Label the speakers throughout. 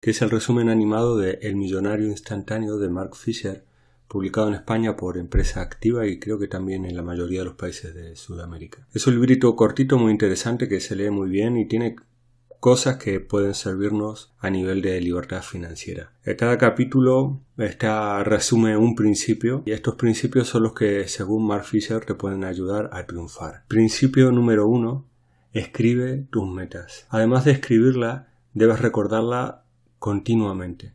Speaker 1: que es el resumen animado de El millonario instantáneo de Mark Fisher, publicado en España por Empresa Activa y creo que también en la mayoría de los países de Sudamérica. Es un librito cortito, muy interesante, que se lee muy bien y tiene cosas que pueden servirnos a nivel de libertad financiera. Eh, cada capítulo está, resume un principio y estos principios son los que según Mark Fisher te pueden ayudar a triunfar. Principio número uno, escribe tus metas. Además de escribirla, debes recordarla continuamente.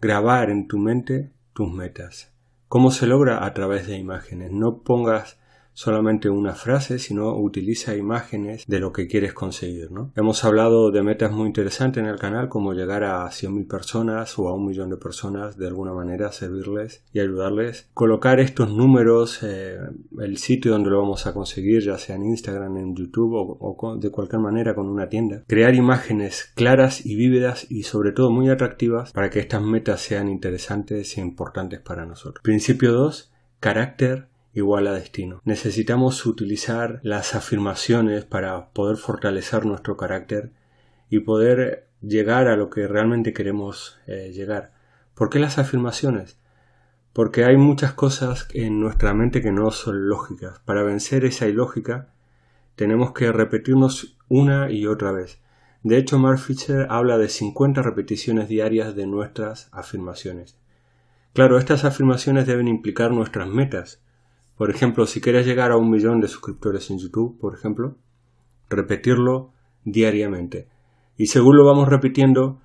Speaker 1: Grabar en tu mente tus metas. ¿Cómo se logra? A través de imágenes. No pongas solamente una frase, sino utiliza imágenes de lo que quieres conseguir. Hemos hablado de metas muy interesantes en el canal, como llegar a 100.000 personas o a un millón de personas, de alguna manera servirles y ayudarles. Colocar estos números, eh, el sitio donde lo vamos a conseguir, ya sea en Instagram, en YouTube o, o de cualquier manera con una tienda. Crear imágenes claras y vívidas y sobre todo muy atractivas para que estas metas sean interesantes e importantes para nosotros. Principio 2. Carácter igual a destino. Necesitamos utilizar las afirmaciones para poder fortalecer nuestro carácter y poder llegar a lo que realmente queremos eh, llegar. ¿Por qué las afirmaciones? Porque hay muchas cosas en nuestra mente que no son lógicas. Para vencer esa ilógica tenemos que repetirnos una y otra vez. De hecho, Mark Fisher habla de 50 repeticiones diarias de nuestras afirmaciones. Claro, estas afirmaciones deben implicar nuestras metas, por ejemplo, si quieres llegar a un millón de suscriptores en YouTube, por ejemplo, repetirlo diariamente. Y según lo vamos repitiendo,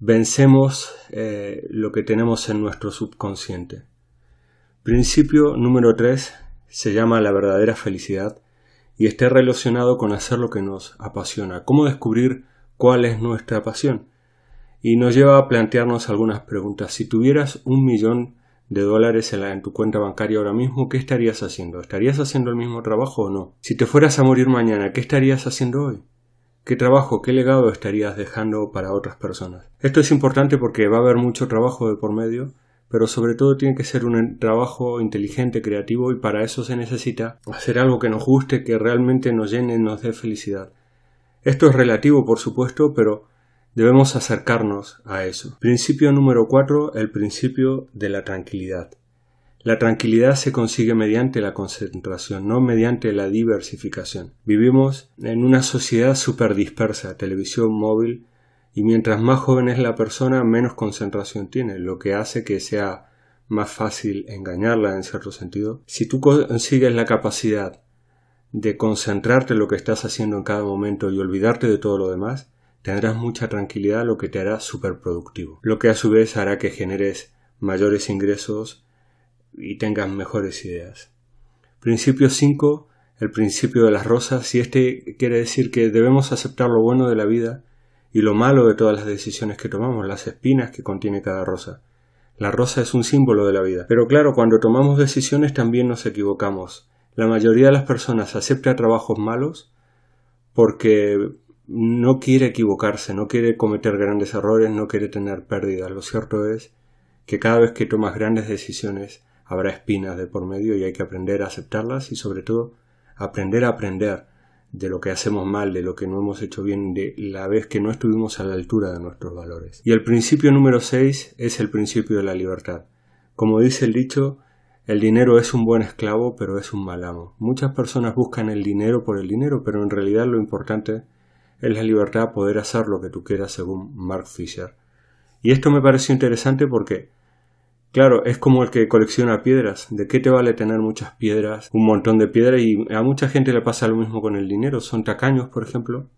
Speaker 1: vencemos eh, lo que tenemos en nuestro subconsciente. Principio número 3 se llama la verdadera felicidad y está relacionado con hacer lo que nos apasiona. ¿Cómo descubrir cuál es nuestra pasión? Y nos lleva a plantearnos algunas preguntas. Si tuvieras un millón de dólares en, tu cuenta bancaria ahora mismo, ¿qué estarías haciendo? ¿Estarías haciendo el mismo trabajo o no? Si te fueras a morir mañana, ¿qué estarías haciendo hoy? ¿Qué trabajo, qué legado estarías dejando para otras personas? Esto es importante porque va a haber mucho trabajo de por medio, pero sobre todo tiene que ser un trabajo inteligente, creativo y para eso se necesita hacer algo que nos guste, que realmente nos llene, nos dé felicidad. Esto es relativo, por supuesto, pero Debemos acercarnos a eso. Principio número 4. El principio de la tranquilidad. La tranquilidad se consigue mediante la concentración, no mediante la diversificación. Vivimos en una sociedad súper dispersa, televisión móvil, y mientras más joven es la persona, menos concentración tiene, lo que hace que sea más fácil engañarla en cierto sentido. Si tú consigues la capacidad de concentrarte en lo que estás haciendo en cada momento y olvidarte de todo lo demás, tendrás mucha tranquilidad, lo que te hará súper productivo, lo que a su vez hará que generes mayores ingresos y tengas mejores ideas. Principio 5, el principio de las rosas, y este quiere decir que debemos aceptar lo bueno de la vida y lo malo de todas las decisiones que tomamos, las espinas que contiene cada rosa. La rosa es un símbolo de la vida. Pero claro, cuando tomamos decisiones también nos equivocamos. La mayoría de las personas acepta trabajos malos porque no quiere equivocarse, no quiere cometer grandes errores, no quiere tener pérdidas. Lo cierto es que cada vez que tomas grandes decisiones habrá espinas de por medio y hay que aprender a aceptarlas y sobre todo aprender a aprender de lo que hacemos mal, de lo que no hemos hecho bien, de la vez que no estuvimos a la altura de nuestros valores. Y el principio número 6 es el principio de la libertad. Como dice el dicho, el dinero es un buen esclavo, pero es un mal amo. Muchas personas buscan el dinero por el dinero, pero en realidad lo importante es la libertad de poder hacer lo que tú quieras, según Mark Fisher. Y esto me pareció interesante porque, claro, es como el que colecciona piedras. ¿De qué te vale tener muchas piedras, un montón de piedras? Y a mucha gente le pasa lo mismo con el dinero. Son tacaños, por ejemplo.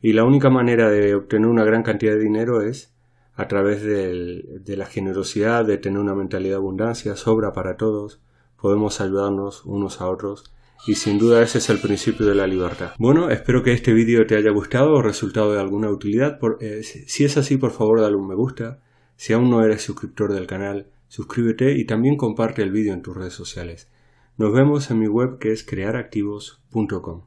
Speaker 1: Y la única manera de obtener una gran cantidad de dinero es a través de la generosidad, de tener una mentalidad de abundancia, sobra para todos, podemos ayudarnos unos a otros y sin duda ese es el principio de la libertad. Bueno, espero que este vídeo te haya gustado o resultado de alguna utilidad. Eh, si es así, por favor dale un me gusta. Si aún no eres suscriptor del canal, suscríbete y también comparte el vídeo en tus redes sociales. Nos vemos en mi web que es crearactivos.com.